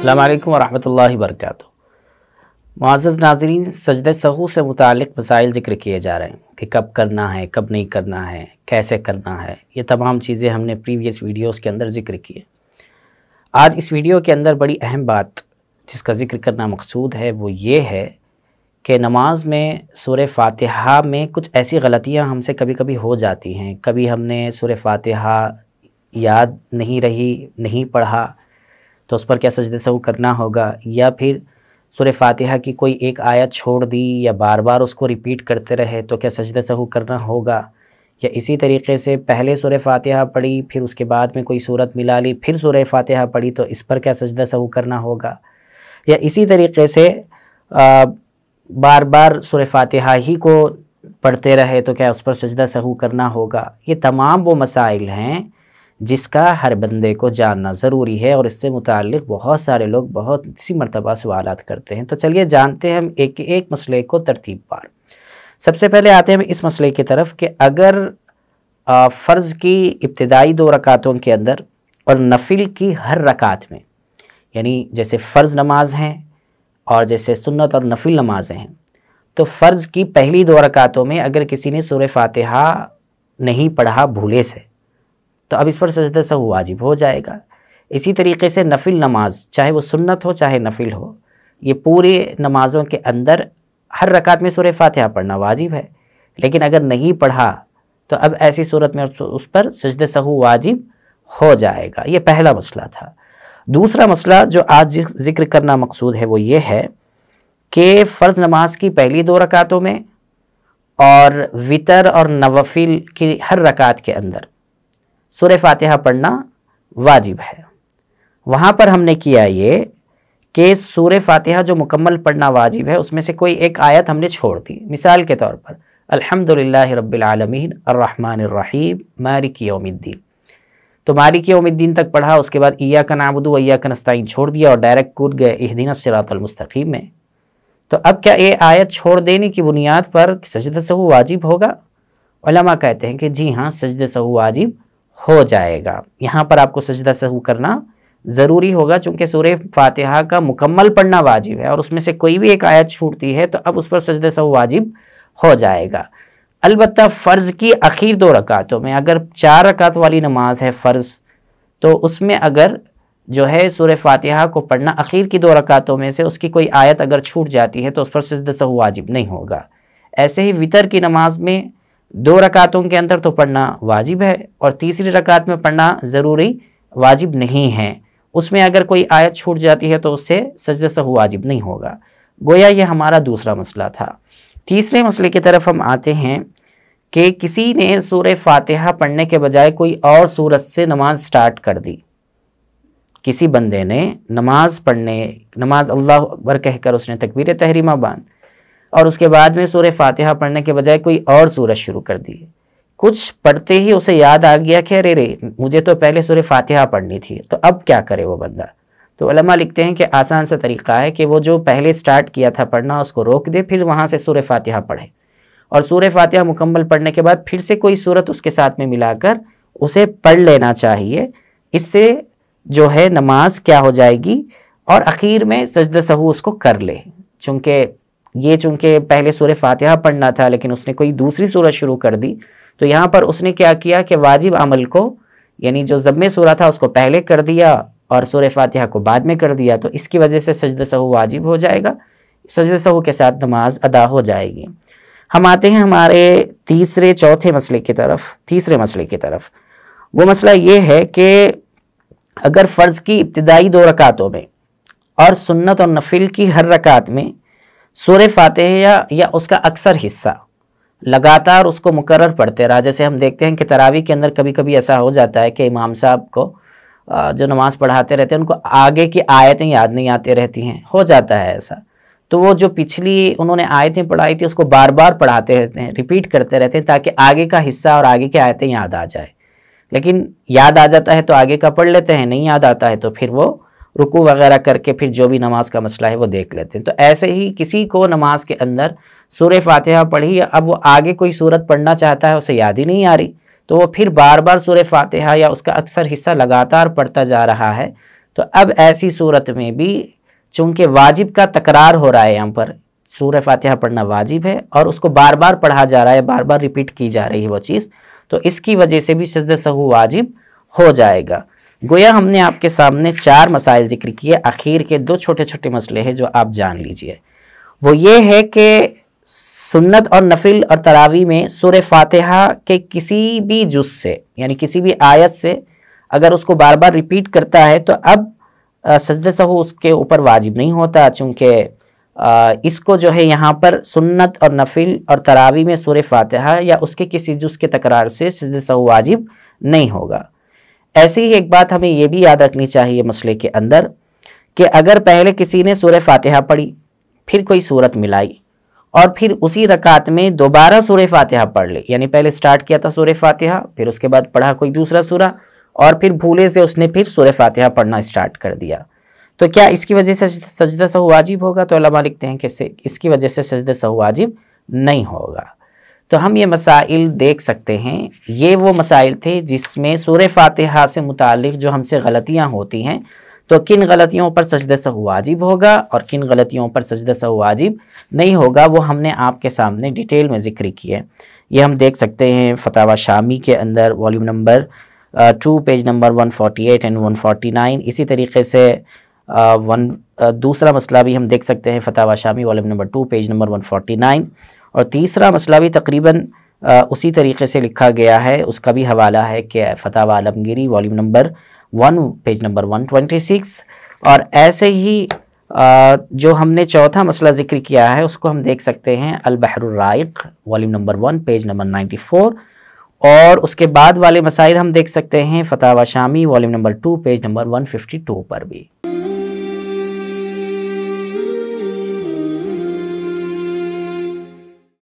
अल्लाम वरहमल वरक मुआज़ नाजरीन सजद सहू से मुतक मसाइल ज़िक्र किए जा रहे हैं कि कब करना है कब नहीं करना है कैसे करना है ये तमाम चीज़ें हमने प्रीवियस वीडियोस के अंदर ज़िक्र किए आज इस वीडियो के अंदर बड़ी अहम बात जिसका ज़िक्र करना मकसूद है वो ये है कि नमाज में सूर फ़ातहा में कुछ ऐसी गलतियाँ हमसे कभी कभी हो जाती हैं कभी हमने सूर फातहा याद नहीं रही नहीं पढ़ा तो उस पर क्या सजदे सहू करना होगा या फिर सुर फातिहा की कोई एक आयत छोड़ दी या बार बार उसको रिपीट करते रहे तो क्या सजदे सहू करना होगा या इसी तरीके से पहले सुर फातिहा पढ़ी फिर उसके बाद में कोई सूरत मिला ली फिर सुर फातिहा पढ़ी तो इस पर क्या सजदा सहू करना होगा या इसी तरीके से आ, बार बार सुर फातिहा ही को पढ़ते रहे तो क्या उस पर सजदा सहू करना होगा ये तमाम वो मसाइल हैं जिसका हर बंदे को जानना ज़रूरी है और इससे मुतल बहुत सारे लोग बहुत सी मरतबा सवाल करते हैं तो चलिए जानते हैं हम एक एक मसले को तरतीब पार सबसे पहले आते हैं इस मसले की तरफ कि अगर फ़र्ज़ की इब्तदाई दो रकातों के अंदर और नफिल की हर रकात में यानी जैसे फ़र्ज़ नमाज हैं और जैसे सुन्नत और नफिल नमाजें हैं तो फ़र्ज़ की पहली दो रकातों में अगर किसी ने सूर्य फातहा नहीं पढ़ा भूले से तो अब इस पर सजदा सहू वाजिब हो जाएगा इसी तरीके से नफिल नमाज चाहे वो सुन्नत हो चाहे नफिल हो ये पूरे नमाजों के अंदर हर रकात में सूर्य फातिहा पढ़ना वाजिब है लेकिन अगर नहीं पढ़ा तो अब ऐसी सूरत में उस पर सजद सहू वाजिब हो जाएगा ये पहला मसला था दूसरा मसला जो आज जिक्र करना मकसूद है वो ये है कि फ़र्ज़ नमाज की पहली दो रकातों में और वितर और नवफिल की हर रकात के अंदर सूर्य फातिहा पढ़ना वाजिब है वहाँ पर हमने किया ये कि सूर्य फातिहा जो मुकम्मल पढ़ना वाजिब है उसमें से कोई एक आयत हमने छोड़ दी मिसाल के तौर पर अल्हम्दुलिल्लाह रबालमीन अर्रहमान अर्रहीम मारिक उम्दीन तो मारिक यौमिद्दीन तक पढ़ा उसके बाद ईया का नाबुदू ईया का नस्ताइन छोड़ दिया और डायरेक्ट कूद गए इहदीन सिरातलमस्तकीम में तो अब क्या ये आयत छोड़ देने की बुनियाद पर सजद सहु वाजिब होगा कहते हैं कि जी हाँ सजद सहु वाजिब हो जाएगा यहाँ पर आपको सजदा सहू करना ज़रूरी होगा चूँकि सूर्य फातिहा का मुकम्मल पढ़ना वाजिब है और उसमें से कोई भी एक आयत छूटती है तो अब उस पर सजद सहू वाजिब हो जाएगा अलबत् फ़र्ज़ की आखिर दो रकातों में अगर चार रकात वाली नमाज है फ़र्ज़ तो उसमें अगर जो है सूर्य फातिहा को पढ़ना आखिर की दो रकातों में से उसकी कोई आयत अगर छूट जाती है तो उस पर सजद सहू वाजिब नहीं होगा ऐसे ही वितर की नमाज में दो रकातों के अंदर तो पढ़ना वाजिब है और तीसरी रकात में पढ़ना ज़रूरी वाजिब नहीं है उसमें अगर कोई आयत छूट जाती है तो उससे सजद सहु वाजिब नहीं होगा गोया ये हमारा दूसरा मसला था तीसरे मसले की तरफ हम आते हैं कि किसी ने सूर फातिहा पढ़ने के बजाय कोई और सूरत से नमाज स्टार्ट कर दी किसी बंदे ने नमाज पढ़ने नमाज अल्लाह अकबर कहकर उसने तकबीर तहरीमा बांध और उसके बाद में सूर्य फातिहा पढ़ने के बजाय कोई और सूरज शुरू कर दी कुछ पढ़ते ही उसे याद आ गया कि अरे रे मुझे तो पहले सूर्य फातिहा पढ़नी थी तो अब क्या करे वो बंदा तो अलमा लिखते हैं कि आसान सा तरीका है कि वो जो पहले स्टार्ट किया था पढ़ना उसको रोक दे फिर वहाँ से सूर्य फातिहा पढ़े और सूर्य फातिहा मुकम्मल पढ़ने के बाद फिर से कोई सूरत उसके साथ में मिलाकर उसे पढ़ लेना चाहिए इससे जो है नमाज क्या हो जाएगी और आखिर में सजद सहू उसको कर ले चूँकि ये चूंकि पहले सूर्य फातिहा पढ़ना था लेकिन उसने कोई दूसरी सूरत शुरू कर दी तो यहाँ पर उसने क्या किया कि वाजिब अमल को यानी जो जब सूरा था उसको पहले कर दिया और सूर्य फातिहा को बाद में कर दिया तो इसकी वजह से सजद सहू वाजिब हो जाएगा सजद सहू के साथ नमाज अदा हो जाएगी हम आते हैं हमारे तीसरे चौथे मसले की तरफ तीसरे मसले की तरफ वो मसला ये है कि अगर फ़र्ज़ की इब्तदाई दो रकातों में और सुन्नत और नफिल की हर रकात में सूर हैं या उसका अक्सर हिस्सा लगातार उसको मुकर पढ़ते रहा जैसे हम देखते हैं कि तरावी के अंदर कभी कभी ऐसा हो जाता है कि इमाम साहब को जो नमाज़ पढ़ाते रहते हैं उनको आगे की आयतें याद नहीं आती रहती हैं हो जाता है ऐसा तो वो जो पिछली उन्होंने आयतें पढ़ाई थी उसको बार बार पढ़ाते रहते हैं रिपीट करते रहते हैं ताकि आगे का हिस्सा और आगे की आयतें याद आ जाए लेकिन याद आ जाता है तो आगे का पढ़ लेते हैं नहीं याद आता है तो फिर वो रुकू वगैरह करके फिर जो भी नमाज का मसला है वो देख लेते हैं तो ऐसे ही किसी को नमाज के अंदर सूर फातिहा पढ़ी अब वो आगे कोई सूरत पढ़ना चाहता है उसे याद ही नहीं आ रही तो वो फिर बार बार सूर फातिहा या उसका अक्सर हिस्सा लगातार पढ़ता जा रहा है तो अब ऐसी सूरत में भी चूँकि वाजिब का तकरार हो रहा है यहाँ पर सूर फातिहा पढ़ना वाजिब है और उसको बार बार पढ़ा जा रहा है बार बार रिपीट की जा रही है वो चीज़ तो इसकी वजह से भी सजद सहू वाजिब हो जाएगा गोया हमने आपके सामने चार मसाइल जिक्र किए आखिर के दो छोटे छोटे मसले हैं जो आप जान लीजिए वो ये है कि सुन्नत और नफिल और तरावी में सुर फातहा के किसी भी जुज से यानी किसी भी आयत से अगर उसको बार बार रिपीट करता है तो अब सजद सहु उसके ऊपर वाजिब नहीं होता चूँकि इसको जो है यहाँ पर सुन्नत और नफिल और तरावी में सुर फातहा या उसके किसी जुज के तकरार से सजद सहु वाजिब नहीं होगा ऐसी ही एक बात हमें यह भी याद रखनी चाहिए मसले के अंदर कि अगर पहले किसी ने सूर्य फातिहा पढ़ी फिर कोई सूरत मिलाई और फिर उसी रकात में दोबारा सूर्य फातिहा पढ़ ली यानी पहले स्टार्ट किया था सूर्य फातिहा फिर उसके बाद पढ़ा कोई दूसरा सूरा और फिर भूले से उसने फिर सूर्य फातिहा पढ़ना स्टार्ट कर दिया तो क्या इसकी वजह से सजदा सहवाजिब होगा तो अलामा लिखते हैं कि इसकी वजह से सजदा सहवाजिब नहीं होगा तो हम ये मसाइल देख सकते हैं ये वो मसाइल थे जिसमें सूर फातिहा से मुतक जो हमसे गलतियाँ होती हैं तो किन गलतियों पर सजद सहु वाजिब होगा और किन गलतियों पर सजद सहु वाजिब नहीं होगा वो हमने आपके सामने डिटेल में ज़िक्र किया ये हम देख सकते हैं फतावा शामी के अंदर volume number two page number 148 and 149 इसी तरीके से वन दूसरा मसला भी हम देख सकते हैं फतावा शामी volume number two page number nine और तीसरा मसला भी तकरीबन उसी तरीके से लिखा गया है उसका भी हवाला है कि फ़तह आलमगिरी volume number one page number one twenty six और ऐसे ही आ, जो हमने चौथा मसला ज़िक्र किया है उसको हम देख सकते हैं अलबहराइक volume number one page number ninety four और उसके बाद वाले मसाइल हम देख सकते हैं फ़तह शामी volume number two page number one fifty two पर भी